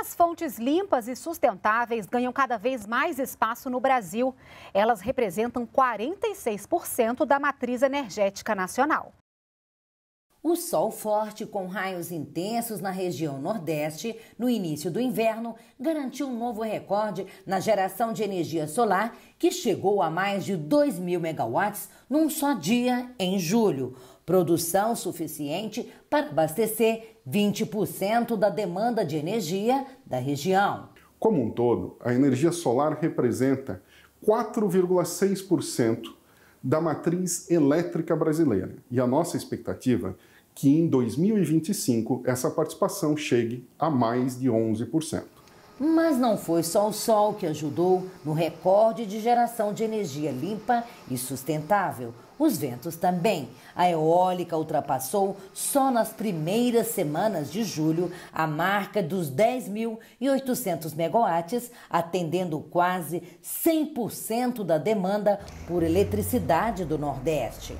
As fontes limpas e sustentáveis ganham cada vez mais espaço no Brasil. Elas representam 46% da matriz energética nacional. O sol forte com raios intensos na região Nordeste no início do inverno garantiu um novo recorde na geração de energia solar, que chegou a mais de 2 mil megawatts num só dia em julho. Produção suficiente para abastecer 20% da demanda de energia da região. Como um todo, a energia solar representa 4,6% da matriz elétrica brasileira. E a nossa expectativa que em 2025 essa participação chegue a mais de 11%. Mas não foi só o sol que ajudou no recorde de geração de energia limpa e sustentável. Os ventos também. A eólica ultrapassou, só nas primeiras semanas de julho, a marca dos 10.800 megawatts, atendendo quase 100% da demanda por eletricidade do Nordeste.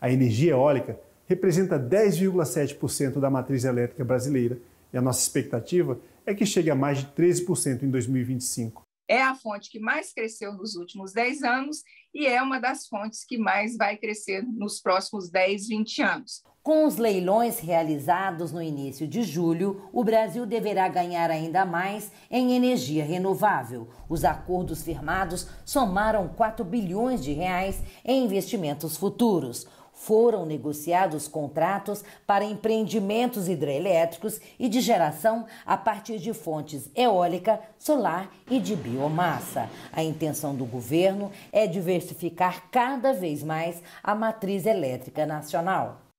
A energia eólica representa 10,7% da matriz elétrica brasileira e a nossa expectativa é que chegue a mais de 13% em 2025. É a fonte que mais cresceu nos últimos 10 anos e é uma das fontes que mais vai crescer nos próximos 10, 20 anos. Com os leilões realizados no início de julho, o Brasil deverá ganhar ainda mais em energia renovável. Os acordos firmados somaram 4 bilhões de reais em investimentos futuros foram negociados contratos para empreendimentos hidrelétricos e de geração a partir de fontes eólica, solar e de biomassa. A intenção do governo é diversificar cada vez mais a matriz elétrica nacional.